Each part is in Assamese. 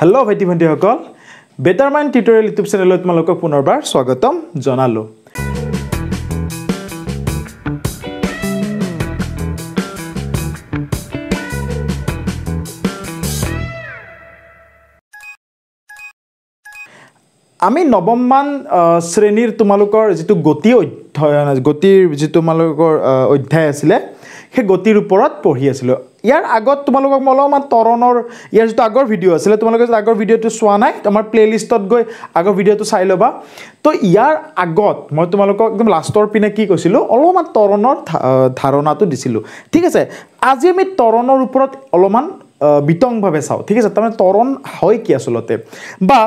হেল্ল' ভাইটি ভণ্টিসকল বেটাৰ মাইণ্ড টিউটৰিয়েল ইউটিউব চেনেলত তোমালোকক পুনৰবাৰ স্বাগতম জনালোঁ আমি নৱমমান শ্ৰেণীৰ তোমালোকৰ যিটো গতি অধ্যয়ন গতিৰ যিটো তোমালোকৰ অধ্যায় আছিলে সেই গতিৰ ওপৰত পঢ়ি আছিলোঁ ইয়াৰ আগত তোমালোকক মই অলপমান তৰণৰ ইয়াৰ যিটো আগৰ ভিডিঅ' আছিলে তোমালোকে যদি আগৰ ভিডিঅ'টো চোৱা নাই আমাৰ প্লে'লিষ্টত গৈ আগৰ ভিডিঅ'টো চাই ল'বা তো ইয়াৰ আগত মই তোমালোকক একদম লাষ্টৰ পিনে কি কৈছিলোঁ অলপমান তৰণৰ ধাৰণাটো দিছিলোঁ ঠিক আছে আজি আমি তৰণৰ ওপৰত অলপমান বিতংভাৱে চাওঁ ঠিক আছে তাৰমানে তৰণ হয় কি আচলতে বা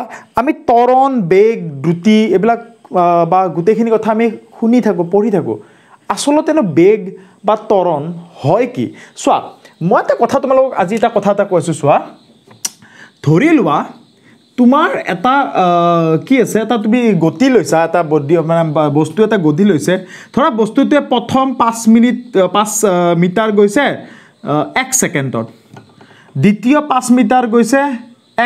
আমি তৰণ বেগ দ্ৰুতি এইবিলাক বা গোটেইখিনি কথা আমি শুনি থাকোঁ পঢ়ি থাকোঁ আচলতেনো বেগ বা তৰণ হয় কি চোৱা মই এটা কথা তোমালোকক আজি এটা কথা এটা কৈছোঁ চোৱা ধৰি লোৱা তোমাৰ এটা কি আছে এটা তুমি গতি লৈছা এটা বডি মানে বস্তু এটা গতি লৈছে ধৰা বস্তুটোৱে প্ৰথম পাঁচ মিনিট পাঁচ মিটাৰ গৈছে এক ছেকেণ্ডত দ্বিতীয় পাঁচ মিটাৰ গৈছে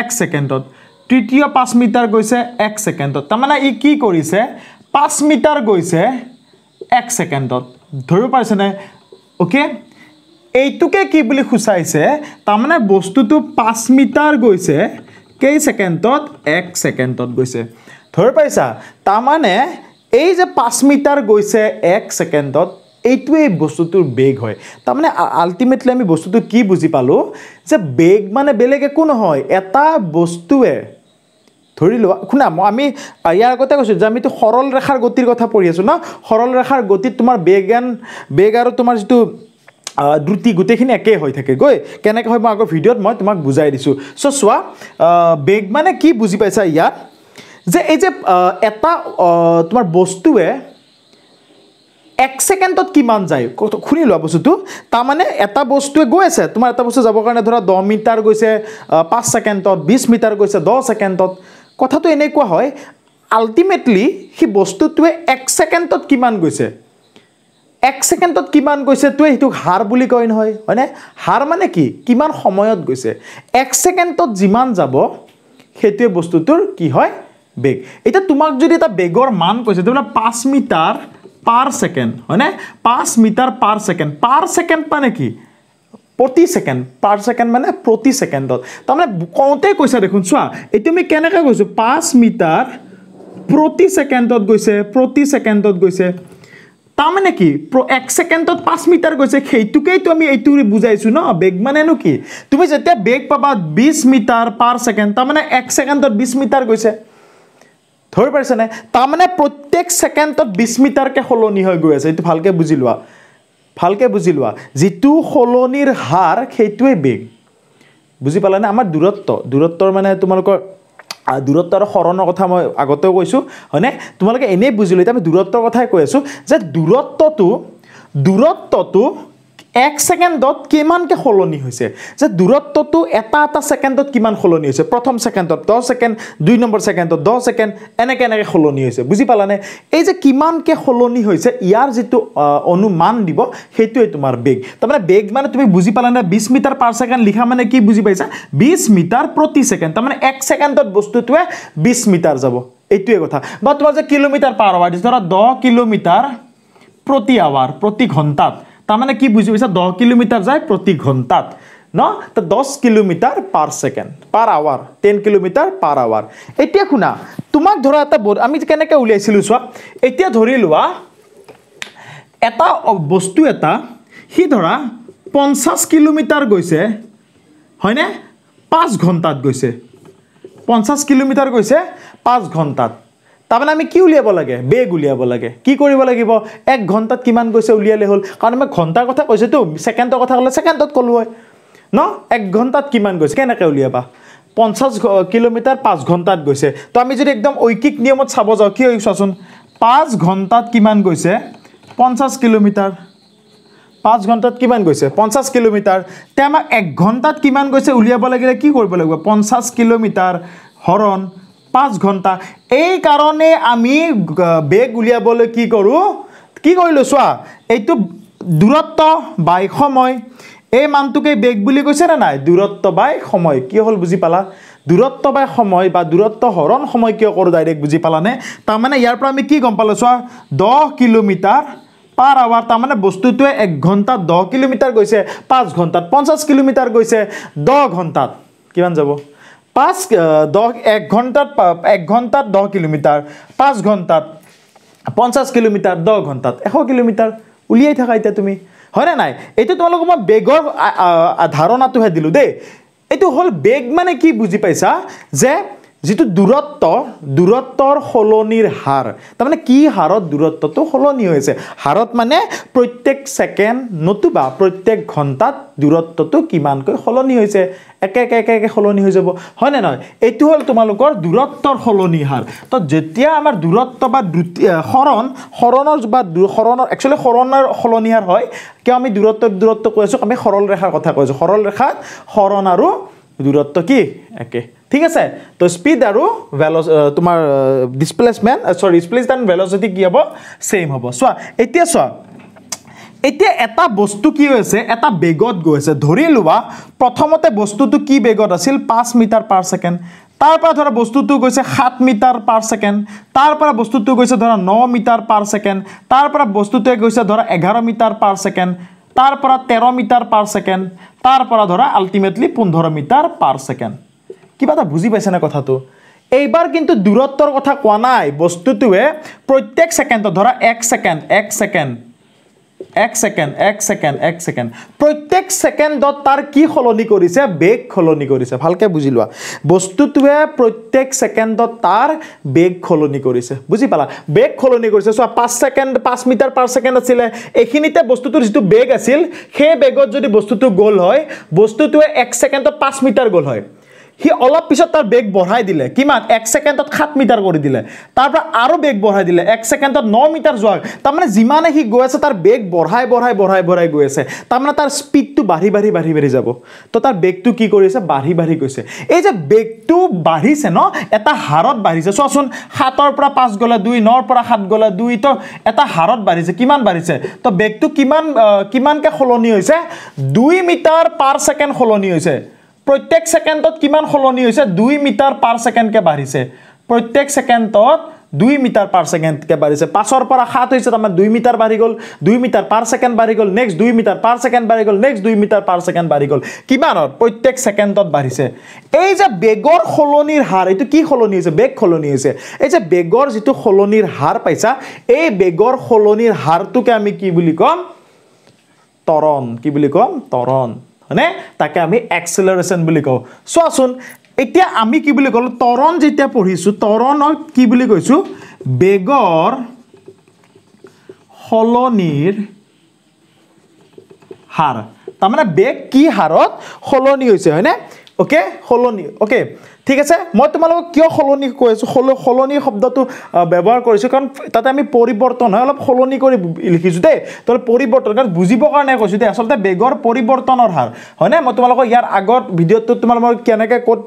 এক ছেকেণ্ডত তৃতীয় পাঁচ মিটাৰ গৈছে এক ছেকেণ্ডত তাৰমানে ই কি কৰিছে পাঁচ মিটাৰ গৈছে এক ছেকেণ্ডত ধৰিব পাৰিছেনে অ'কে এইটোকে কি বুলি সূচাইছে তাৰমানে বস্তুটো পাঁচ মিটাৰ গৈছে কেই ছেকেণ্ডত এক ছেকেণ্ডত গৈছে ধৰিব পাৰিছা তাৰমানে এই যে পাঁচ মিটাৰ গৈছে এক ছেকেণ্ডত এইটোৱে বস্তুটোৰ বেগ হয় তাৰমানে আল্টিমেটলি আমি বস্তুটো কি বুজি পালোঁ যে বেগ মানে বেলেগ একো নহয় এটা বস্তুৱে ধৰি লোৱা শুনা মই আমি ইয়াৰ আগতে কৈছোঁ যে আমিতো সৰল ৰেখাৰ গতিৰ কথা পঢ়ি আছোঁ ন সৰল ৰেখাৰ গতিত তোমাৰ বেগ এন বেগ আৰু তোমাৰ যিটো দ্ৰুতি গোটেইখিনি একেই হৈ থাকে গৈ কেনেকৈ হয় মই আগৰ ভিডিঅ'ত মই তোমাক বুজাই দিছোঁ চ' চোৱা বেগ মানে কি বুজি পাইছা ইয়াত যে এই যে এটা তোমাৰ বস্তুৱে এক ছেকেণ্ডত কিমান যায় শুনি লোৱা বস্তুটো তাৰমানে এটা বস্তুৱে গৈ আছে তোমাৰ এটা বস্তু যাবৰ কাৰণে ধৰা দহ মিটাৰ গৈছে পাঁচ ছেকেণ্ডত বিছ মিটাৰ গৈছে দহ ছেকেণ্ডত কথাটো এনেকুৱা হয় আল্টিমেটলি সেই বস্তুটোৱে এক ছেকেণ্ডত কিমান গৈছে এক ছেকেণ্ডত কিমান গৈছে তোৱে সেইটোক হাৰ বুলি কয় নহয় হয়নে হাৰ মানে কি কিমান সময়ত গৈছে এক ছেকেণ্ডত যিমান যাব সেইটোৱে বস্তুটোৰ কি হয় বেগ এতিয়া তোমাক যদি এটা বেগৰ মান কৈছে তেতিয়া পাঁচ মিটাৰ পাৰ ছেকেণ্ড হয়নে পাঁচ metre per second per second মানে কি প্ৰতি ছেকেণ্ড পাৰ ছেকেণ্ড মানে প্ৰতি ছেকেণ্ডত তাৰমানে কওঁতে কৈছা দেখোন চোৱা এইটো আমি কেনেকৈ কৈছোঁ পাঁচ মিটাৰ প্ৰতি ছেকেণ্ডত গৈছে প্ৰতি ছেকেণ্ডত গৈছে তাৰমানে কি এক ছেকেণ্ডত পাঁচ মিটাৰ গৈছে সেইটোকেইটো আমি এইটো বুজাইছোঁ ন বেগ মানেনো কি তুমি যেতিয়া বেগ পাবা বিছ মিটাৰ পাৰ ছেকেণ্ড তাৰমানে এক ছেকেণ্ডত বিছ মিটাৰ গৈছে ধৰি পাৰিছেনে তাৰমানে প্ৰত্যেক ছেকেণ্ডত বিছ মিটাৰকৈ সলনি হৈ গৈ আছে এইটো ভালকৈ বুজি লোৱা ভালকৈ বুজি লোৱা যিটো সলনিৰ হাৰ সেইটোৱে বেগ বুজি পালানে আমাৰ দূৰত্ব দূৰত্বৰ মানে তোমালোকৰ দূৰত্ব আৰু শৰণৰ কথা মই আগতেও কৈছোঁ হয়নে তোমালোকে এনেই বুজিলোঁ এতিয়া আমি দূৰত্বৰ কথাই কৈ আছোঁ যে দূৰত্বটো দূৰত্বটো এক ছেকেণ্ডত কিমানকৈ সলনি হৈছে যে দূৰত্বটো এটা এটা ছেকেণ্ডত কিমান সলনি হৈছে প্ৰথম ছেকেণ্ডত দহ ছেকেণ্ড দুই নম্বৰ ছেকেণ্ডত দহ ছেকেণ্ড এনেকৈ এনেকৈ সলনি হৈছে বুজি পালানে এই যে কিমানকৈ সলনি হৈছে ইয়াৰ যিটো অনুমান দিব সেইটোৱে তোমাৰ বেগ তাৰমানে বেগ মানে তুমি বুজি পালানে বিছ মিটাৰ পাৰ ছেকেণ্ড লিখা মানে কি বুজি পাইছা বিছ মিটাৰ প্ৰতি ছেকেণ্ড তাৰমানে এক ছেকেণ্ডত বস্তুটোৱে বিছ মিটাৰ যাব এইটোৱে কথা বা তোমাৰ যে কিলোমিটাৰ পাৰ আৱাৰ দিছে ধৰা দহ কিলোমিটাৰ প্ৰতি আৱাৰ প্ৰতি ঘণ্টাত তাৰমানে কি বুজি পাইছা দহ কিলোমিটাৰ যায় প্ৰতি ঘণ্টাত ন তো দহ kilometre per second per hour ten kilometre per hour এতিয়া শুনা তোমাক ধৰা এটা বোৰ্ড আমি কেনেকে উলিয়াইছিল চা এটা ধৰে লওয়া এটা বস্তু এটা সি ধৰা পঞ্চাছ কিলোমিটাৰ গৈছে হয়নে পাঁচ ঘণ্টাত গৈছে পঞ্চাছ কিলোমিটাৰ গৈছে পাঁচ ঘণ্টাত তাৰমানে আমি কি উলিয়াব লাগে বেগ উলিয়াব লাগে কি কৰিব লাগিব এক ঘণ্টাত কিমান গৈছে উলিয়ালে হ'ল কাৰণ আমি ঘণ্টাৰ কথা কৈছোঁতো ছেকেণ্ডৰ কথা ক'লে ছেকেণ্ডত ক'লো হয় ন এক ঘণ্টাত কিমান গৈছে কেনেকৈ উলিয়াবা পঞ্চাছ কিলোমিটাৰ পাঁচ ঘণ্টাত গৈছে তো আমি যদি একদম ঐকিক নিয়মত চাব যাওঁ কি হয় চোৱাচোন পাঁচ ঘণ্টাত কিমান গৈছে পঞ্চাছ কিলোমিটাৰ পাঁচ ঘণ্টাত কিমান গৈছে পঞ্চাছ কিলোমিটাৰ তে আমাক এক ঘণ্টাত কিমান গৈছে উলিয়াব লাগিলে কি কৰিব লাগিব পঞ্চাছ কিলোমিটাৰ হৰণ পাঁচ ঘণ্টা এই কাৰণে আমি বেগ উলিয়াবলৈ কি কৰোঁ কি কৰিলোঁ চোৱা এইটো দূৰত্ব বাই সময় এই মানটোকে বেগ বুলি কৈছে নে নাই দূৰত্ব বাই সময় কি হ'ল বুজি পালা দূৰত্ব বাই সময় বা দূৰত্ব হৰণ সময় কিয় কৰোঁ ডাইৰেক্ট বুজি পালানে তাৰমানে ইয়াৰ পৰা আমি কি গম পালোঁ চোৱা দহ কিলোমিটাৰ পাৰ আৱাৰ তাৰমানে বস্তুটোৱে এক ঘণ্টাত দহ কিলোমিটাৰ গৈছে পাঁচ ঘণ্টাত পঞ্চাছ কিলোমিটাৰ গৈছে দহ ঘণ্টাত কিমান যাব পাঁচ দহ এক ঘণ্টাত এক ঘণ্টাত দহ কিলোমিটাৰ পাঁচ ঘণ্টাত পঞ্চাছ কিলোমিটাৰ দহ ঘণ্টাত এশ কিলোমিটাৰ উলিয়াই থাকা এতিয়া তুমি হয়নে নাই এইটো তোমালোকক মই বেগৰ ধাৰণাটোহে দিলোঁ দেই এইটো হ'ল বেগ মানে কি বুজি পাইছা যে যিটো দূৰত্ব দূৰত্বৰ সলনিৰ হাৰ তাৰমানে কি হাৰত দূৰত্বটো সলনি হৈছে হাৰত মানে প্ৰত্যেক ছেকেণ্ড নতুবা প্ৰত্যেক ঘণ্টাত দূৰত্বটো কিমানকৈ সলনি হৈছে একে একে একে একে সলনি হৈ যাব হয়নে নহয় এইটো হ'ল তোমালোকৰ দূৰত্বৰ সলনি হাৰ তো যেতিয়া আমাৰ দূৰত্ব বা শৰণ শৰণৰ বা শৰণৰ একচুৱেলি শৰণৰ সলনি হাৰ হয় কিয় আমি দূৰত্বৰ দূৰত্ব কৈ আছোঁ আমি সৰল ৰেখাৰ কথা কৈ আছোঁ সৰল ৰেখাত শৰণ আৰু দূৰত্ব কি একে ঠিক আছে তো স্পীড আৰু ভেলচ তোমাৰ ডিছপ্লেচমেণ্ট চৰি ডিছপ্লেচ এণ্ড ভেলচিটি কি হ'ব ছেইম হ'ব চোৱা এতিয়া চোৱা এতিয়া এটা বস্তু কি হৈছে এটা বেগত গৈছে ধৰি লোৱা প্ৰথমতে বস্তুটো কি বেগত আছিল পাঁচ মিটাৰ পাৰ ছেকেণ্ড পৰা ধৰা বস্তুটো গৈছে সাত মিটাৰ পাৰ ছেকেণ্ড পৰা বস্তুটো গৈছে ধৰা ন মিটাৰ পাৰ ছেকেণ্ড পৰা বস্তুটোৱে গৈছে ধৰা এঘাৰ মিটাৰ পাৰ ছেকেণ্ড পৰা তেৰ মিটাৰ পাৰ ছেকেণ্ড তাৰ পৰা ধৰা আল্টিমেটলি পোন্ধৰ মিটাৰ পাৰ ছেকেণ্ড কিবা এটা বুজি পাইছেনে কথাটো এইবাৰ কিন্তু দূৰত্বৰ কথা কোৱা নাই বস্তুটোৱে প্ৰত্যেক ছেকেণ্ডত ধৰা এক ছেকেণ্ড এক ছেকেণ্ড এক ছেকেণ্ড এক ছেকেণ্ড এক ছেকেণ্ড প্ৰত্যেক ছেকেণ্ডত তাৰ কি সলনি কৰিছে বেগ সলনি কৰিছে ভালকৈ বুজি লোৱা বস্তুটোৱে প্ৰত্যেক ছেকেণ্ডত তাৰ বেগ সলনি কৰিছে বুজি পালা বেগ সলনি কৰিছে চোৱা পাঁচ ছেকেণ্ড পাঁচ মিটাৰ পাৰ ছেকেণ্ড আছিলে এইখিনিতে বস্তুটোৰ যিটো বেগ আছিল সেই বেগত যদি বস্তুটো গ'ল হয় বস্তুটোৱে এক ছেকেণ্ডত পাঁচ মিটাৰ গ'ল হয় সি অলপ পিছত তাৰ বেগ বঢ়াই দিলে কিমান এক ছেকেণ্ডত সাত মিটাৰ কৰি দিলে তাৰ পৰা আৰু বেগ বঢ়াই দিলে এক ছেকেণ্ডত ন মিটাৰ যোৱা তাৰমানে যিমানে সি গৈ আছে তাৰ বেগ বঢ়াই বঢ়াই বঢ়াই বঢ়াই গৈ আছে তাৰমানে তাৰ স্পীডটো বাঢ়ি বাঢ়ি বাঢ়ি বাঢ়ি যাব তো তাৰ বেগটো কি কৰিছে বাঢ়ি বাঢ়ি গৈছে এই যে বেগটো বাঢ়িছে ন এটা হাৰত বাঢ়িছে চোৱাচোন সাতৰ পৰা পাঁচ গ'লে দুই নৰ পৰা সাত গ'লে দুই তো এটা হাৰত বাঢ়িছে কিমান বাঢ়িছে তো বেগটো কিমান কিমানকৈ সলনি হৈছে দুই মিটাৰ পাৰ ছেকেণ্ড সলনি হৈছে প্ৰত্যেক ছেকেণ্ডত কিমান সলনি হৈছে দুই মিটাৰ পাৰ ছেকেণ্ডকে বাঢ়িছে প্ৰত্যেক ছেকেণ্ডত দুই মিটাৰ পাৰ ছেকেণ্ডকৈ বাঢ়িছে পাঁচৰ পৰা সাত হৈছে তাৰমানে দুই মিটাৰ বাঢ়ি গ'ল দুই মিটাৰ পাৰ ছেকেণ্ড বাঢ়ি গ'ল নেক্সট দুই মিটাৰ পাৰ ছেকেণ্ড বাঢ়ি গ'ল নেক্সট দুই মিটাৰ পাৰ ছেকেণ্ড বাঢ়ি গ'ল কিমানত প্ৰত্যেক ছেকেণ্ডত বাঢ়িছে এই যে বেগৰ সলনিৰ হাৰ এইটো কি সলনি হৈছে বেগ সলনি হৈছে এই যে বেগৰ যিটো সলনিৰ হাৰ পাইছা এই বেগৰ সলনিৰ হাৰটোকে আমি কি বুলি ক'ম তৰণ কি বুলি ক'ম তৰণ হয়নে তাকে আমি এক্সেলাৰেশ্যন বুলি কওঁ চোৱাচোন এতিয়া আমি কি বুলি ক'লোঁ তৰণ যেতিয়া পঢ়িছোঁ তৰণক কি বুলি কৈছোঁ বেগৰ সলনিৰ হাৰ তাৰমানে বেগ কি হাৰত সলনি হৈছে হয়নে অ'কে সলনি অ'কে ঠিক আছে মই তোমালোকক কিয় সলনি কৈ আছোঁ সল সলনি শব্দটো ব্যৱহাৰ কৰিছোঁ কাৰণ তাতে আমি পৰিৱৰ্তন হয় অলপ সলনি কৰি লিখিছোঁ দেই তাৰ পৰিৱৰ্তন কাৰণ বুজিবৰ কাৰণে কৈছোঁ দেই আচলতে বেগৰ পৰিৱৰ্তনৰ হাৰ হয়নে মই তোমালোকক ইয়াৰ আগত ভিডিঅ'টোত তোমালোকৰ কেনেকৈ ক'ত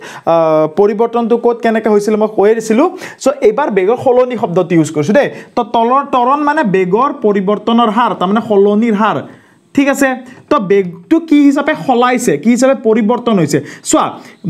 পৰিৱৰ্তনটো ক'ত কেনেকৈ হৈছিলে মই কৈয়ে দিছিলোঁ চ' এইবাৰ বেগৰ সলনি শব্দটো ইউজ কৰিছোঁ দেই তো তলৰ তৰণ মানে বেগৰ পৰিৱৰ্তনৰ হাৰ তাৰমানে সলনিৰ হাৰ ঠিক আছে তো বেগটো কি হিচাপে সলাইছে কি হিচাপে পৰিৱৰ্তন হৈছে চোৱা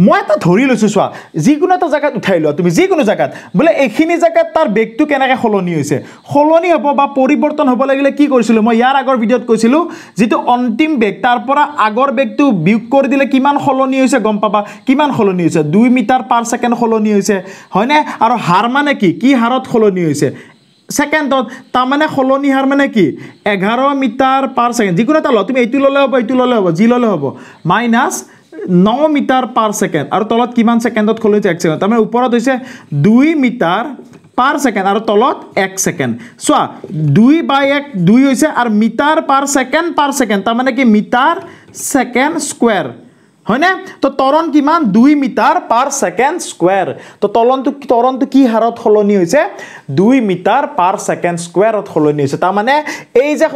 মই এটা ধৰি লৈছোঁ চোৱা যিকোনো এটা জেগাত উঠাই লোৱা তুমি যিকোনো জেগাত বোলে এইখিনি জেগাত তাৰ বেগটো কেনেকৈ সলনি হৈছে সলনি হ'ব বা পৰিৱৰ্তন হ'ব লাগিলে কি কৰিছিলোঁ মই ইয়াৰ আগৰ ভিডিঅ'ত কৈছিলোঁ যিটো অন্তিম বেগ তাৰ পৰা আগৰ বেগটো বিয়োগ কৰি দিলে কিমান সলনি হৈছে গম পাবা কিমান সলনি হৈছে দুই মিটাৰ পাৰ ছেকেণ্ড সলনি হৈছে হয়নে আৰু হাৰ মানে কি কি হাৰত সলনি হৈছে ছেকেণ্ডত তাৰমানে সলনি হোৱাৰ মানে কি এঘাৰ মিটাৰ পাৰ ছেকেণ্ড যিকোনো এটা ল তুমি এইটো ল'লে হ'ব এইটো ল'লে হ'ব যি ল'লে হ'ব মাইনাছ ন মিটাৰ পাৰ ছেকেণ্ড আৰু তলত কিমান ছেকেণ্ডত সলনি হৈছে এক ছেকেণ্ড তাৰমানে ওপৰত হৈছে দুই মিটাৰ পাৰ ছেকেণ্ড আৰু তলত এক ছেকেণ্ড চোৱা দুই বাই এক দুই হৈছে আৰু metre per second per second তাৰমানে কি মিটাৰ ছেকেণ্ড স্কুৱেৰ হয়নে তো তৰণ কিমান দুই মিটাৰ পাৰ ছেকেণ্ড স্কুৱেৰ তো তলনটো তৰণটো কি হাৰত সলনি হৈছে দুই মিটাৰ পাৰ ছেকেণ্ড স্কুৱেৰত সলনি হৈছে তাৰমানে এই যে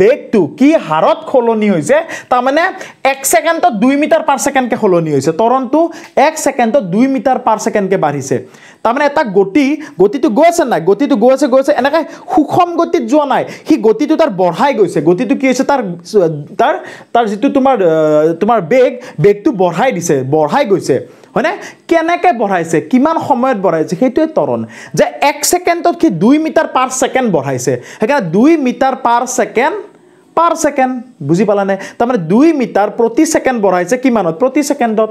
বেগটো কি হাৰত সলনি হৈছে তাৰমানে এক ছেকেণ্ডত দুই মিটাৰ পাৰ ছেকেণ্ডকে সলনি হৈছে তৰণটো এক ছেকেণ্ডত দুই মিটাৰ পাৰ ছেকেণ্ডকৈ বাঢ়িছে তাৰমানে এটা গতি গতিটো গৈ আছে নাই গতিটো গৈ আছে গৈ আছে এনেকৈ সুষম গতিত যোৱা নাই সি গতিটো তাৰ বঢ়াই গৈছে গতিটো কি হৈছে তাৰ তাৰ তাৰ যিটো তোমাৰ তোমাৰ বেগ বেগ ৰেটটো বঢ়াই দিছে বঢ়াই গৈছে হয়নে কেনেকে বঢ়াইছে কিমান সময়ত বঢ়াইছে সেইটোৱে তৰণ যে এক ছেকেণ্ডত সি দুই মিটাৰ পাৰ ছেকেণ্ড বঢ়াইছে সেইকাৰণে দুই metre per second per second বুজি পালানে তাৰমানে দুই মিটাৰ প্ৰতি ছেকেণ্ড বঢ়াইছে কিমানত প্ৰতি ছেকেণ্ডত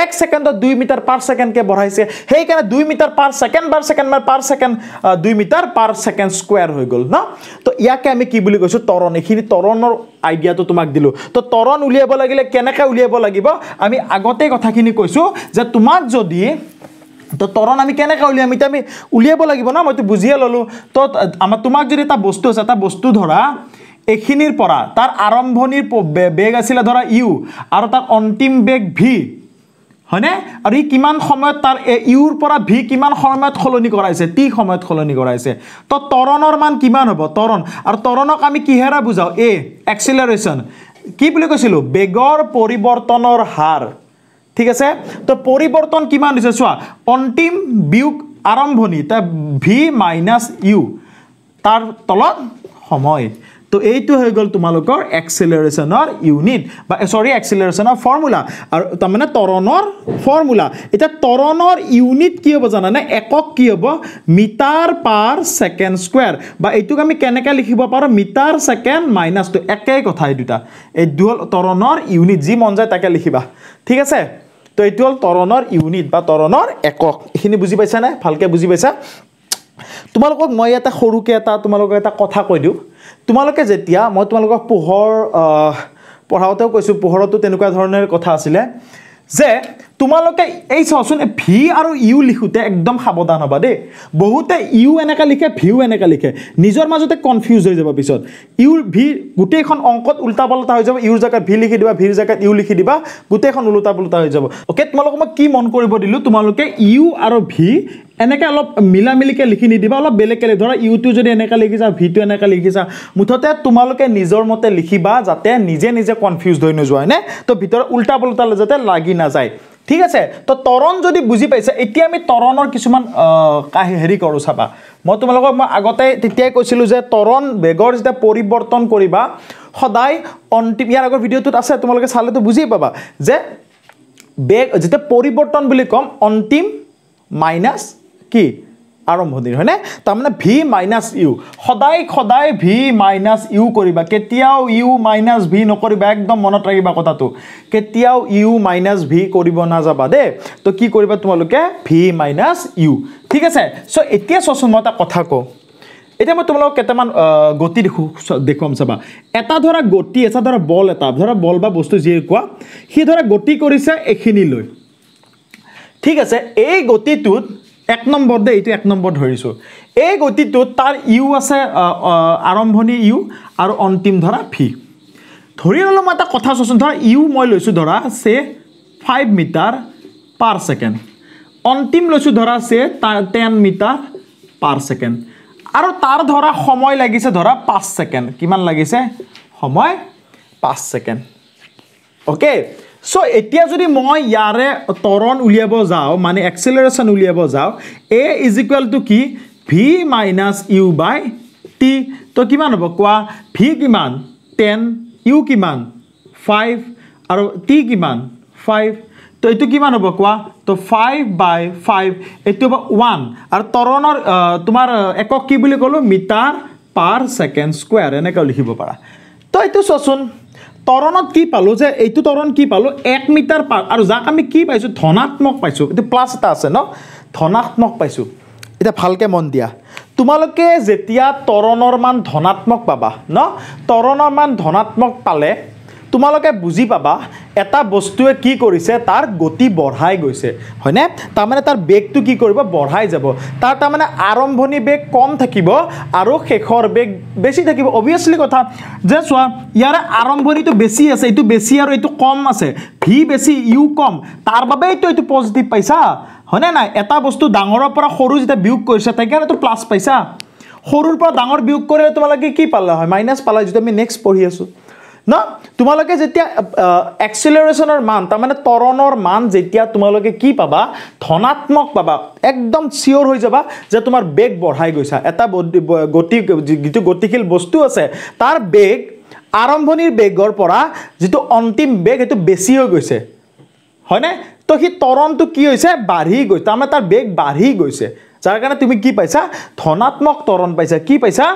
এক ছেকেণ্ডত দুই মিটাৰ পাৰ ছেকেণ্ডকৈ বঢ়াইছে সেইকাৰণে দুই metre per second per second বাৰ পাৰ ছেকেণ্ড দুই মিটাৰ পাৰ ছেকেণ্ড স্কুৱেৰ হৈ গ'ল ন তো ইয়াকে আমি কি বুলি কৈছোঁ তৰণ এইখিনি তৰণৰ আইডিয়াটো তোমাক দিলোঁ তো তৰণ উলিয়াব লাগিলে কেনেকৈ উলিয়াব লাগিব আমি আগতেই কথাখিনি কৈছোঁ যে তোমাক যদি তো তৰণ আমি কেনেকৈ উলিয়াম এতিয়া আমি উলিয়াব লাগিব ন মইতো বুজিয়ে ল'লোঁ তো আমাৰ তোমাক যদি এটা বস্তু আছে এটা বস্তু ধৰা এইখিনিৰ পৰা তাৰ আৰম্ভণিৰ বেগ আছিলে ধৰা ইউ আৰু তাৰ অন্তিম বেগ ভি হয়নে আৰু ই কিমান সময়ত তাৰ এ ইউৰ পৰা ভি কিমান সময়ত সলনি কৰাইছে টি সময়ত সলনি কৰাইছে তো তৰণৰ মান কিমান হ'ব তৰণ আৰু তৰণক আমি কিহেৰা বুজাওঁ এ এক্সিলাৰেশ্যন কি বুলি কৈছিলোঁ বেগৰ পৰিৱৰ্তনৰ হাৰ ঠিক আছে তো পৰিৱৰ্তন কিমান হৈছে চোৱা অন্তিম বিয়োগ আৰম্ভণি তাৰ ভি মাইনাছ ইউ তাৰ তলত সময় তো এইটো হৈ গ'ল তোমালোকৰ এক্সেলেৰেশ্যনৰ ইউনিট বা চৰি এক্সেলেৰেশ্যনৰ ফৰ্মুলা আৰু তাৰমানে তৰণৰ ফৰ্মুলা এতিয়া তৰণৰ ইউনিট কি হ'ব জানানে একক কি হ'ব মিটাৰ পাৰ ছেকেণ্ড স্কুৱেৰ বা এইটোক আমি কেনেকৈ লিখিব পাৰোঁ মিটাৰ ছেকেণ্ড মাইনাছটো একেই কথা এই দুটা এই দুহল তৰণৰ ইউনিট যি মন যায় তাকে লিখিবা ঠিক আছে তো এইটো হ'ল তৰণৰ ইউনিট বা তৰণৰ একক এইখিনি বুজি পাইছানে ভালকৈ বুজি পাইছা তোমালোকক মই ইয়াতে সৰুকৈ এটা তোমালোকক এটা কথা কৈ দিওঁ তোমালোকে যেতিয়া মই তোমালোকক পোহৰ পঢ়াওঁতেও কৈছোঁ পোহৰতো তেনেকুৱা ধৰণৰ কথা আছিলে যে তোমালোকে এই চাওঁচোন ভি আৰু ইউ লিখোঁতে একদম সাৱধান হ'বা দেই বহুতে ইউ এনেকৈ লিখে ভিউ এনেকৈ লিখে নিজৰ মাজতে কনফিউজ হৈ যাব পিছত ইউৰ ভি গোটেইখন অংকত ওলোটা পাল্টা হৈ যাব ইউৰ জেগাত ভি লিখি দিবা ভিৰ জেগাত ইউ লিখি দিবা গোটেইখন ওলোটা পোলোটা হৈ যাব অ'কে তোমালোকক মই কি মন কৰিব দিলোঁ তোমালোকে ইউ আৰু ভি এনেকৈ অলপ মিলা মিলিকৈ লিখি নিদিবা অলপ বেলেগ বেলেগ ধৰা ইউটো যদি এনেকৈ লিখিছা ভিটো এনেকৈ লিখিছা মুঠতে তোমালোকে নিজৰ মতে লিখিবা যাতে নিজে নিজে কনফিউজ হৈ নোযোৱা হয়নে তো ভিতৰত উল্টা পুল্টালৈ যাতে লাগি নাযায় ঠিক আছে তো তৰণ যদি বুজি পাইছা এতিয়া আমি তৰণৰ কিছুমান হেৰি কৰোঁ চাবা মই তোমালোকক মই আগতে তেতিয়াই কৈছিলোঁ যে তৰণ বেগৰ যেতিয়া পৰিৱৰ্তন কৰিবা সদায় অন্তিম ইয়াৰ আগৰ ভিডিঅ'টোত আছে তোমালোকে চালেতো বুজিয়ে পাবা যে বেগ যেতিয়া পৰিৱৰ্তন বুলি ক'ম অন্তিম মাইনাছ কি আৰম্ভণি হয়নে তাৰমানে ভি মাইনাছ ইউ সদায় সদায় ভি মাইনাছ ইউ কৰিবা কেতিয়াও ইউ মাইনাছ ভি নকৰিবা একদম মনত ৰাখিবা কথাটো কেতিয়াও ইউ মাইনাছ ভি কৰিব নাযাবা দেই তো কি কৰিবা তোমালোকে ভি মাইনাছ ইউ ঠিক আছে চ' এতিয়া চোৱাচোন মই এটা কথা কওঁ এতিয়া মই তোমালোকক কেইটামান গতি দেখো দেখুৱাম চাবা এটা ধৰা গতি এটা ধৰা বল এটা ধৰা বল বা বস্তু যিয়ে কোৱা সি ধৰা গতি কৰিছে এইখিনিলৈ ঠিক আছে এই গতিটোত এক নম্বৰ দেই এইটো এক নম্বৰ ধৰিছোঁ এই গতিটোত তাৰ ইউ আছে আৰম্ভণি ইউ আৰু অন্তিম ধৰা ভি ধৰি ল'লোঁ মই এটা কথা চোৱাচোন ধৰা ইউ মই লৈছোঁ ধৰা চে ফাইভ মিটাৰ পাৰ ছেকেণ্ড অন্তিম লৈছোঁ ধৰা চে টেন মিটাৰ পাৰ ছেকেণ্ড আৰু তাৰ ধৰা সময় লাগিছে ধৰা পাঁচ ছেকেণ্ড কিমান লাগিছে সময় পাঁচ ছেকেণ্ড অ'কে সো এতিয়া যদি মই ইয়াৰে তৰণ উলিয়াব যাওঁ মানে এক্সেলেৰেশ্যন উলিয়াব যাওঁ এ ইজ ইকুৱেল টু কি v minus u by t তো কিমান হ'ব কোৱা ভি কিমান টেন ইউ কিমান ফাইভ আৰু টি কিমান ফাইভ তো এইটো কিমান হ'ব কোৱা তো ফাইভ বাই ফাইভ এইটো হ'ব ওৱান আৰু তৰণৰ তোমাৰ একক কি বুলি ক'লোঁ মিটাৰ পাৰ ছেকেণ্ড স্কুৱেৰ এনেকৈ লিখিব পাৰা তো এইটো চোৱাচোন তৰণত কি পালোঁ যে এইটো তৰণ কি পালোঁ এক মিটাৰ পাৰ আৰু যাক আমি কি পাইছোঁ ধনাত্মক পাইছোঁ এইটো প্লাছ এটা আছে ন ধনাত্মক পাইছোঁ এতিয়া ভালকৈ মন দিয়া তোমালোকে যেতিয়া তৰণৰ মান ধনাত্মক পাবা ন তৰণৰ মান ধনাত্মক পালে তোমালোকে বুজি পাবা এটা বস্তুৱে কি কৰিছে তাৰ গতি বঢ়াই গৈছে হয়নে তাৰমানে তাৰ বেগটো কি কৰিব বঢ়াই যাব তাৰ তাৰমানে আৰম্ভণি বেগ কম থাকিব আৰু শেষৰ বেগ বেছি থাকিব অভিয়াছলি কথা যে চোৱা ইয়াৰে আৰম্ভণিটো বেছি আছে এইটো বেছি আৰু এইটো কম আছে ভি বেছি ইউ কম তাৰ বাবেইতো এইটো পজিটিভ পাইছা হয়নে নাই এটা বস্তু ডাঙৰৰ পৰা সৰু যেতিয়া বিয়োগ কৰিছে তাকে এইটো প্লাছ পাইছা সৰুৰ পৰা ডাঙৰ বিয়োগ কৰিলে তোমালোকে কি পালা হয় মাইনাছ পালা যিটো আমি নেক্সট পঢ়ি আছোঁ ন তোমালোকে যেতিয়া এক্সিলেশ্যনৰ মান তাৰমানে তৰণৰ মান যেতিয়া তোমালোকে কি পাবা ধনাত্মক পাবা একদম চিয়'ৰ হৈ যাবা যে তোমাৰ বেগ বঢ়াই গৈছা এটা গতি যিটো গতিশীল বস্তু আছে তাৰ বেগ আৰম্ভণিৰ বেগৰ পৰা যিটো অন্তিম বেগ সেইটো বেছি হৈ গৈছে হয়নে তো সেই তৰণটো কি হৈছে বাঢ়ি গৈছে তাৰমানে তাৰ বেগ বাঢ়ি গৈছে যাৰ কাৰণে তুমি কি পাইছা ধনাত্মক তৰণ পাইছা কি পাইছা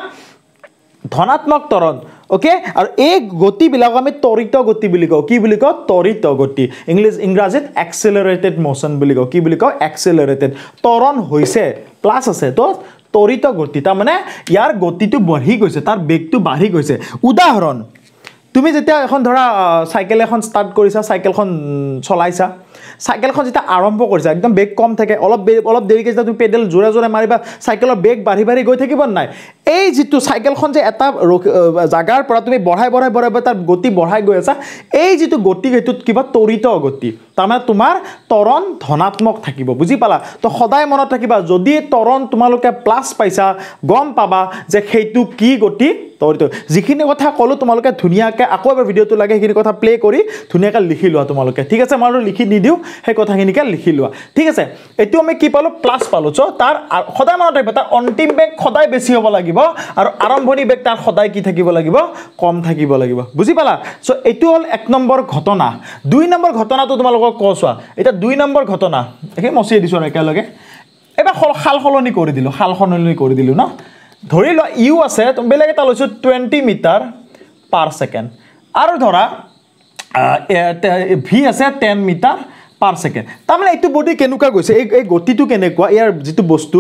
ধনাত্মক তৰণ ওকে আৰু এই গতিবিলাক আমি তৰিত গতি বুলি কওঁ কি বুলি কওঁ তৰিত গতি ইংলিছ ইংৰাজীত এক্সেলেৰেটেড মোশ্যন বুলি কওঁ কি বুলি কওঁ এক্সেলেৰেটেড তৰণ হৈছে প্লাছ আছে তো তৰিত গতি তাৰমানে ইয়াৰ গতিটো বাঢ়ি গৈছে তাৰ বেগটো বাঢ়ি গৈছে উদাহৰণ তুমি যেতিয়া এখন ধৰা চাইকেল এখন ষ্টাৰ্ট কৰিছা চাইকেলখন চলাইছা চাইকেলখন যেতিয়া আৰম্ভ কৰিছা একদম বেগ কম থাকে অলপ অলপ দেৰিকৈ যেতিয়া তুমি পেডেল জোৰে জোৰে মাৰিবা চাইকেলৰ বেগ বাঢ়ি বাঢ়ি গৈ থাকিব নাই এই যিটো চাইকেলখন যে এটা জাগাৰ পৰা তুমি বঢ়াই বঢ়াই বঢ়াই তাৰ গতি বঢ়াই গৈ আছা এই যিটো গতি সেইটোত কিবা তৰিত গতি তাৰমানে তোমাৰ তৰণ ধনাত্মক থাকিব বুজি পালা তো সদায় মনত থাকিবা যদি তৰণ তোমালোকে প্লাছ পাইছা গম পাবা যে সেইটো কি গতি তৰিত যিখিনি কথা ক'লো তোমালোকে ধুনীয়াকৈ আকৌ এবাৰ ভিডিঅ'টো লাগে সেইখিনি কথা প্লে' কৰি ধুনীয়াকৈ লিখি লোৱা তোমালোকে ঠিক আছে মই আৰু লিখি নিদিওঁ দিওঁ সেই কথাখিনিকে লিখি লোৱা ঠিক আছে এইটো আমি কি পালোঁ প্লাছ পালোঁ চ' তাৰ সদায় মনত থাকিব তাৰ অন্তিম বেগ সদায় বেছি হ'ব লাগিব আৰু আৰম্ভণি বেগ তাৰ সদায় কি থাকিব লাগিব কম থাকিব লাগিব বুজি পালা চ' এইটো হ'ল এক নম্বৰ ঘটনা দুই নম্বৰ ঘটনাটো তোমালোকক কওঁ চোৱা এতিয়া দুই নম্বৰ ঘটনা সেই মচিয়ে দিছোঁ আৰু একেলগে এইবাৰ সাল সলনি কৰি দিলোঁ সাল সলনি কৰি দিলোঁ ন ধৰি লোৱা ইউ আছে বেলেগ এটা লৈছোঁ টুৱেণ্টি মিটাৰ পাৰ ছেকেণ্ড আৰু ধৰা ভি আছে টেন মিটাৰ পাৰ ছেকেণ্ড তাৰমানে এইটো বডি কেনেকুৱা গৈছে এই এই গতিটো কেনেকুৱা ইয়াৰ যিটো বস্তু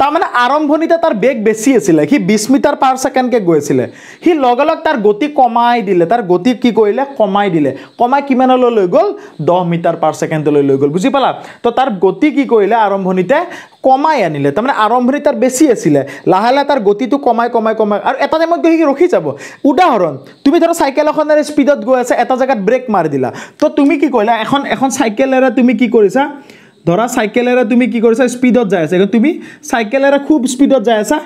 তাৰমানে আৰম্ভণিতে তাৰ বেগ বেছি আছিলে সি বিছ মিটাৰ পাৰ ছেকেণ্ডকৈ গৈ আছিলে সি লগালগ তাৰ গতি কমাই দিলে তাৰ গতি কি কৰিলে কমাই দিলে কমাই কিমানলৈ লৈ গ'ল দহ মিটাৰ পাৰ ছেকেণ্ডলৈ লৈ গ'ল বুজি পালা তো তাৰ গতি কি কৰিলে আৰম্ভণিতে কমাই আনিলে তাৰমানে আৰম্ভণি তাৰ বেছি আছিলে লাহে লাহে তাৰ গতিটো কমাই কমাই কমাই আৰু এটা টাইমত গৈ সি ৰখি যাব উদাহৰণ তুমি ধৰক চাইকেল এখনেৰে স্পীডত গৈ আছা এটা জেগাত ব্ৰেক মাৰি দিলা তো তুমি কি কৰিলা এখন এখন চাইকেলেৰে তুমি কি কৰিছা ধৰা চাইকেলেৰে তুমি কি কৰিছা স্পীডত যাই আছা তুমি চাইকেলেৰে খুব স্পীডত যাই আছা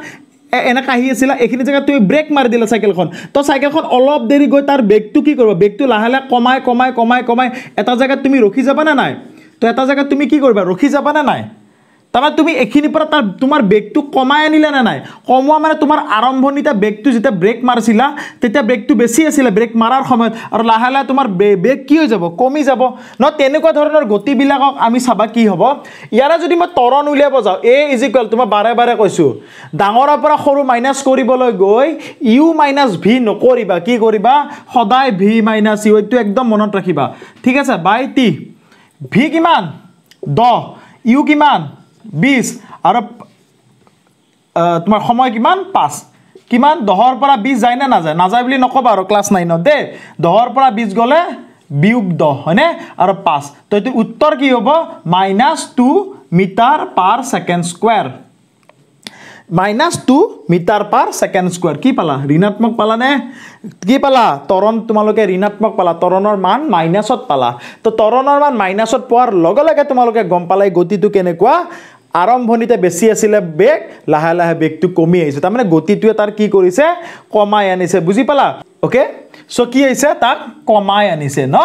এনেকৈ আহি আছিলা এইখিনি জেগাত তুমি ব্ৰেক মাৰি দিলা চাইকেলখন তো চাইকেলখন অলপ দেৰি গৈ তাৰ বেগটো কি কৰিব বেগটো লাহে লাহে কমাই কমাই কমাই কমাই এটা জেগাত তুমি ৰখি যাবা নে নাই তো এটা জেগাত তুমি কি কৰিবা ৰখি যাবা নে নাই তাৰমানে তুমি এইখিনিৰ পৰা তাৰ তোমাৰ বেগটো কমাই আনিলা নে নাই কমোৱা মানে তোমাৰ আৰম্ভণিতে বেগটো যেতিয়া ব্ৰেক মাৰিছিলা তেতিয়া ব্ৰেকটো বেছি আছিলে ব্ৰেক মাৰাৰ সময়ত আৰু লাহে লাহে তোমাৰ বে বেগ কি হৈ যাব কমি যাব ন তেনেকুৱা ধৰণৰ গতিবিলাকক আমি চাবা কি হ'ব ইয়াৰে যদি মই তৰণ উলিয়াব যাওঁ এ ইজ ইকুৱেল তোমাৰ বাৰে বাৰে কৈছোঁ ডাঙৰৰ পৰা সৰু মাইনাছ কৰিবলৈ গৈ ইউ মাইনাছ ভি নকৰিবা কি কৰিবা সদায় ভি মাইনাছ ইউ এইটো একদম মনত ৰাখিবা ঠিক আছে বাই টি ভি কিমান দহ ইউ কিমান বিশ আৰু তোমাৰ সময় কিমান পাঁচ কিমান দহৰ পৰা বিছ যায় নে নাযায় নাযায় বুলি নক'বা আৰু ক্লাছ নাইনত দেই দহৰ পৰা বিছ গ'লে বিয়োগ দহ হয়নে আৰু পাঁচ তো এইটো উত্তৰ কি হ'ব minus two metre per second square minus two metre per second square কি পালা ঋণাত্মক পালানে কি পালা তৰণ তোমালোকে ঋণাত্মক পালা তৰণৰ মান মাইনাছত পালা তো তৰণৰ মান মাইনাছত পোৱাৰ লগে লগে তোমালোকে গম পালাই গতিটো কেনেকুৱা আৰম্ভণিতে বেছি আছিলে বেগ লাহে লাহে বেগটো কমি আহিছে তাৰমানে গতিটোৱে তাৰ কি কৰিছে কমাই আনিছে বুজি পালা অ'কে চ' কি আহিছে তাক কমাই আনিছে ন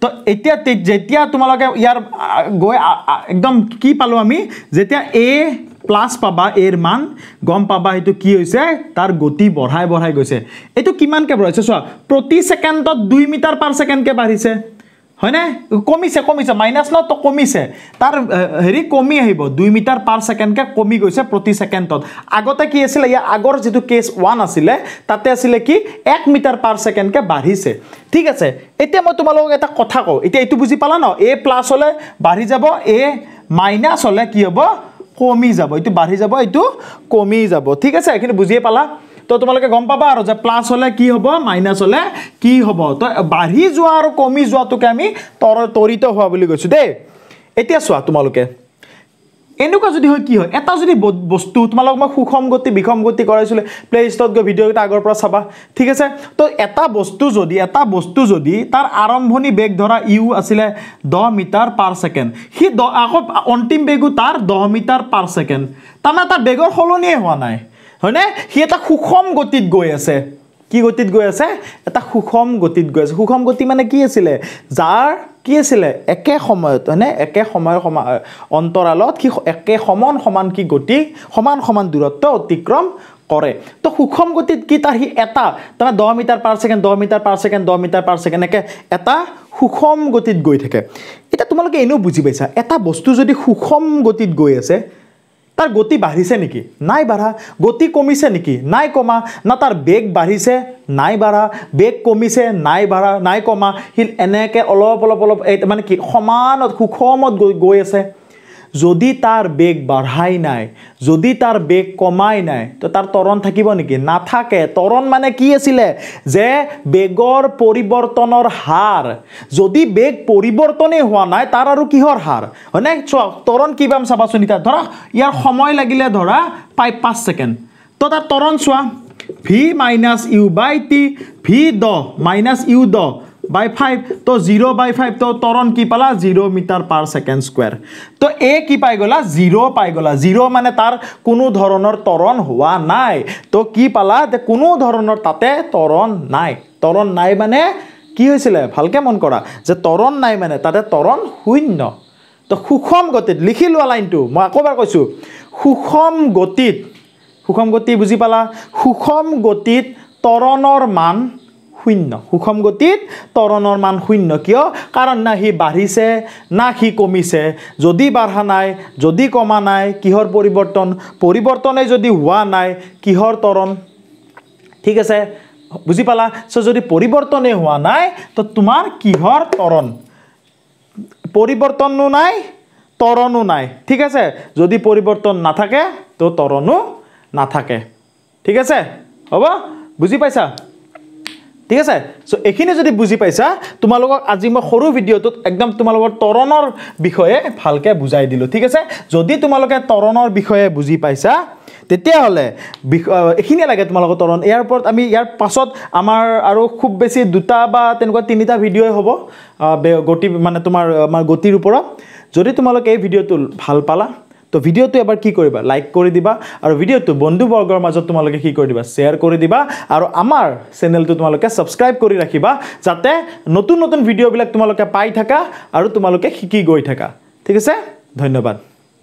তো এতিয়া যেতিয়া তোমালোকে ইয়াৰ গৈ একদম কি পালোঁ আমি যেতিয়া এ প্লাছ পাবা এৰ মান গম পাবা সেইটো কি হৈছে তাৰ গতি বঢ়াই বঢ়াই গৈছে এইটো কিমানকৈ বঢ়াইছে চোৱা প্ৰতি ছেকেণ্ডত দুই মিটাৰ পাৰ ছেকেণ্ডকৈ বাঢ়িছে হয়নে কমিছে কমিছে মাইনাছ ন তো কমিছে তাৰ হেৰি কমি আহিব দুই মিটাৰ পাৰ ছেকেণ্ডকৈ কমি গৈছে প্ৰতি ছেকেণ্ডত আগতে কি আছিলে ইয়াৰ আগৰ যিটো কেচ ওৱান আছিলে তাতে আছিলে কি এক মিটাৰ পাৰ ছেকেণ্ডকৈ বাঢ়িছে ঠিক আছে এতিয়া মই তোমালোকক এটা কথা কওঁ এতিয়া এইটো বুজি পালা ন এ প্লাছ হ'লে বাঢ়ি যাব এ মাইনাছ হ'লে কি হ'ব কমি যাব এইটো বাঢ়ি যাব এইটো কমি যাব ঠিক আছে এইখিনি বুজিয়ে পালা তো তোমালোকে গম পাবা আৰু যে প্লাছ হ'লে কি হ'ব মাইনাছ হ'লে কি হ'ব তো বাঢ়ি যোৱা আৰু কমি যোৱাটোকে আমি তৰিত হোৱা বুলি কৈছোঁ দেই এতিয়া চোৱা তোমালোকে এনেকুৱা যদি হয় কি হয় এটা যদি বস্তু তোমালোক মই সুষম গতি বিষম গতি কৰাইছিলোঁ প্লে ষ্টত গৈ ভিডিঅ' কেইটা আগৰ পৰা চাবা ঠিক আছে তো এটা বস্তু যদি এটা বস্তু যদি তাৰ আৰম্ভণি বেগ ধৰা ইউ আছিলে দহ মিটাৰ পাৰ ছেকেণ্ড সি দহ আকৌ অন্তিম বেগো তাৰ দহ মিটাৰ পাৰ ছেকেণ্ড তাৰমানে তাৰ বেগৰ সলনিয়ে হোৱা নাই হয়নে সি এটা সুষম গতিত গৈ আছে কি গতিত গৈ আছে এটা সুষম গতিত গৈ আছে সুষম গতি মানে কি আছিলে যাৰ কি আছিলে একে সময়ত হয়নে একে সময়ৰ সমা অন্তৰালত সি একে সমান সমান কি গতি সমান সমান দূৰত্ব অতিক্ৰম কৰে তো সুষম গতিত কি তাৰ সি এটা তাৰমানে দহ মিটাৰ পাৰ ছেকেণ্ড দহ মিটাৰ পাৰ ছেকেণ্ড দহ মিটাৰ পাৰ ছেকেণ্ড একে এটা সুষম গতিত গৈ থাকে এতিয়া তোমালোকে এনেও বুজি পাইছা এটা বস্তু যদি সুষম গতিত গৈ আছে তাৰ গতি বাঢ়িছে নেকি নাই বাঢ়া গতি কমিছে নেকি নাই কমা না তাৰ বেগ বাঢ়িছে নাই বাঢ়া বেগ কমিছে নাই বাঢ়া নাই কমা সি এনেকৈ অলপ অলপ অলপ মানে কি সমানত সুষমত গৈ গৈ আছে যদি তাৰ বেগ বাঢ়াই নাই যদি তাৰ বেগ কমাই নাই তো তাৰ তৰণ থাকিব নেকি নাথাকে তৰণ মানে কি আছিলে যে বেগৰ পৰিৱৰ্তনৰ হাৰ যদি বেগ পৰিৱৰ্তনেই হোৱা নাই তাৰ আৰু কিহৰ হাৰ হয়নে চোৱা তৰণ কি পাম চাবাচোন এতিয়া ধৰা ইয়াৰ সময় লাগিলে ধৰা পাই পাঁচ ছেকেণ্ড তো তাৰ তৰণ চোৱা v minus u by t v দহ মাইনাছ ইউ দহ বাই ফাইভ তো জিরো বাই ফাইভ তো তরণ কি পালা zero metre per second square তো এ কি পাই গলা জিরো পাই গলা জিরো মানে তার কোনো ধরনের তরণ হওয়া নাই তো কি পালা কোনো ধরনের তাতে তরণ নাই তরণ নাই মানে কি হয়েছিলে ভালকে মন করা যে তরণ নাই মানে তাতে তরণ শূন্য তো সুষম গতিত লিখি লওয়া লাইনটো মই আকবার কৈছো সুষম গতিত সুষম গতি বুজি পালা সুষম গতিত তৰণৰ মান শূন্য সুষম গতিত তৰণৰ মান শূন্য কিয় কাৰণ না সি বাঢ়িছে না সি কমিছে যদি বাঢ়া নাই যদি কমা নাই কিহৰ পৰিৱৰ্তন পৰিৱৰ্তনে যদি হোৱা নাই কিহৰ তৰণ ঠিক আছে বুজি পালা চ' যদি পৰিৱৰ্তনে হোৱা নাই তো তোমাৰ কিহৰ তৰণ পৰিৱৰ্তনো নাই তৰণো নাই ঠিক আছে যদি পৰিৱৰ্তন নাথাকে তো তৰণো নাথাকে ঠিক আছে হ'ব বুজি পাইছা ঠিক আছে চ' এইখিনি যদি বুজি পাইছা তোমালোকক আজি মই সৰু ভিডিঅ'টোত একদম তোমালোকৰ তৰণৰ বিষয়ে ভালকৈ বুজাই দিলোঁ ঠিক আছে যদি তোমালোকে তৰণৰ বিষয়ে বুজি পাইছা তেতিয়াহ'লে এইখিনিয়ে লাগে তোমালোকৰ তৰণ ইয়াৰ ওপৰত আমি ইয়াৰ পাছত আমাৰ আৰু খুব বেছি দুটা বা তেনেকুৱা তিনিটা ভিডিঅ'ই হ'ব গতি মানে তোমাৰ আমাৰ গতিৰ ওপৰত যদি তোমালোকে এই ভিডিঅ'টো ভাল পালা তো ভিডিঅ'টো এবাৰ কি কৰিবা লাইক কৰি দিবা আৰু ভিডিঅ'টো বন্ধুবৰ্গৰ মাজত তোমালোকে কি কৰি দিবা শ্বেয়াৰ কৰি দিবা আৰু আমাৰ চেনেলটো তোমালোকে ছাবস্ক্ৰাইব কৰি ৰাখিবা যাতে নতুন নতুন ভিডিঅ'বিলাক তোমালোকে পাই থাকা আৰু তোমালোকে শিকি গৈ থাকা ঠিক আছে ধন্যবাদ